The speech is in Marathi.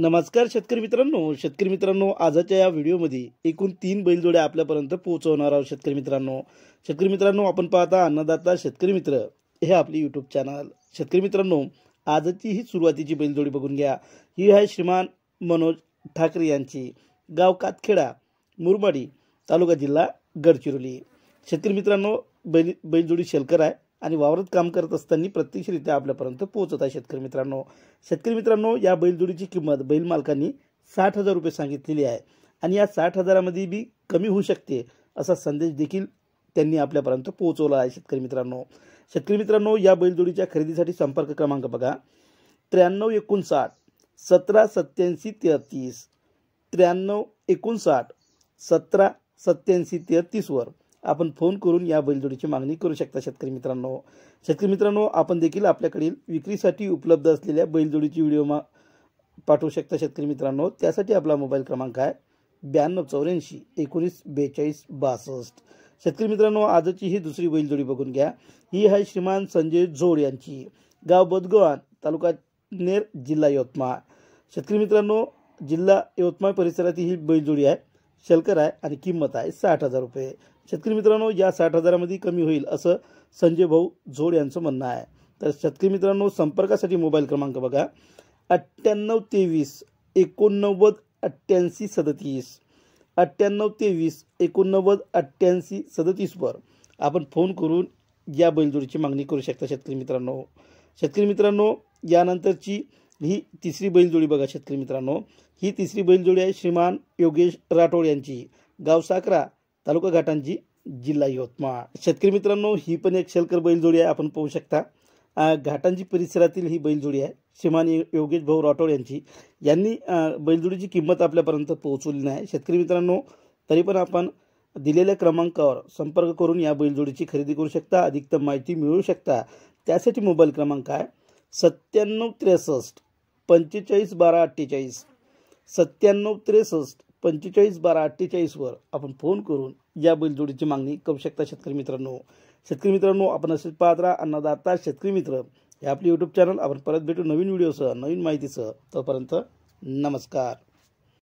नमस्कार शेतकरी मित्रांनो शेतकरी मित्रांनो आजच्या या व्हिडिओमध्ये एकूण तीन बैलजोड्या आपल्यापर्यंत पोहोचवणार आहोत शेतकरी मित्रांनो शेतकरी मित्रांनो आपण पाहता अन्नदाता शेतकरी मित्र हे आपली यूट्यूब चॅनल शेतकरी मित्रांनो आजची ही सुरुवातीची बैलजोडी बघून घ्या ही आहे श्रीमान मनोज ठाकरे यांची गाव कातखेडा मुरबाडी तालुका जिल्हा गडचिरोली शेतकरी मित्रांनो बैल बैलजोडी शेलकर आहे आणि वावरत काम करत असताना प्रत्यक्षरित्या आपल्यापर्यंत पोहोचत आहे शेतकरी मित्रांनो शेतकरी मित्रांनो या बैलजोडीची किंमत बैल मालकांनी साठ हजार रुपये सांगितलेली आहे आणि या साठ हजारामध्ये बी कमी होऊ शकते असा संदेश देखील त्यांनी आपल्यापर्यंत पोहोचवला आहे शेतकरी मित्रांनो शेतकरी मित्रांनो या बैलजोडीच्या खरेदीसाठी संपर्क क्रमांक बघा त्र्याण्णव एकोणसाठ सतरा सत्याऐंशी तेहतीस त्र्याण्णव एकोणसाठ सतरा सत्याऐंशी तेहतीसवर आपण फोन करून या बैलजोडीची मागणी करू शकता शेतकरी मित्रांनो शेतकरी मित्रांनो आपण देखील आपल्याकडील विक्रीसाठी उपलब्ध असलेल्या बैलजोडीची व्हिडिओ मा पाठवू शकता शेतकरी मित्रांनो त्यासाठी आपला मोबाईल क्रमांक आहे ब्याण्णव चौऱ्याऐंशी एकोणीस बेचाळीस बासष्ट शेतकरी मित्रांनो आजची ही दुसरी बैलजोडी बघून घ्या ही आहे श्रीमान संजय जोड यांची गाव बदगोवान तालुका नेर जिल्हा यवतमाळ शेतकरी मित्रांनो जिल्हा यवतमाळ परिसरातील ही बैलजोडी आहे शल्कर आहे आणि किंमत आहे साठ हजार रुपये शेतकरी मित्रांनो या साठ हजारामध्ये कमी होईल असं संजय भाऊ झोड यांचं म्हणणं आहे तर शेतकरी मित्रांनो संपर्कासाठी मोबाईल क्रमांक बघा अठ्ठ्याण्णव तेवीस एकोणनव्वद अठ्ठ्याऐंशी सदतीस अठ्ठ्याण्णव तेवीस एकोणनव्वद अठ्ठ्याऐंशी सदतीसवर आपण फोन करून या बैलजोडीची मागणी करू शकता शेतकरी मित्रांनो शेतकरी मित्रांनो यानंतरची ही तिसरी बैलजोडी बघा शेतकरी मित्रांनो ही तिसरी बैलजोडी आहे श्रीमान योगेश राठोड यांची गाव साकरा तालुका घाटांची जिल्हा यवतमाळ शेतकरी मित्रांनो ही पण एक शेलकर बैलजोडी आहे आपण पाहू शकता घाटांची परिसरातील ही बैलजोडी आहे श्रीमान योगेश भाऊ राठोड यांची यांनी बैलजोडीची किंमत आपल्यापर्यंत पोहोचवली नाही शेतकरी मित्रांनो तरी पण आपण दिलेल्या क्रमांकावर संपर्क करून या बैलजोडीची खरेदी करू शकता अधिकतम माहिती मिळवू शकता त्यासाठी मोबाईल क्रमांक आहे सत्त्याण्णव त्रेसष्ट पंचेचाळीस बारा अठ्ठेचाळीस सत्त्याण्णव त्रेसष्ट पंचेचाळीस बारा अठ्ठेचाळीसवर आपण फोन करून या बैलजोडीची मागणी करू शकता शेतकरी मित्रांनो शेतकरी मित्रांनो आपण असेच पाहत अन्नदाता शेतकरी मित्र हे आपले यूट्यूब चॅनल आपण परत भेटू नवीन व्हिडिओसह नवीन माहितीसह तोपर्यंत नमस्कार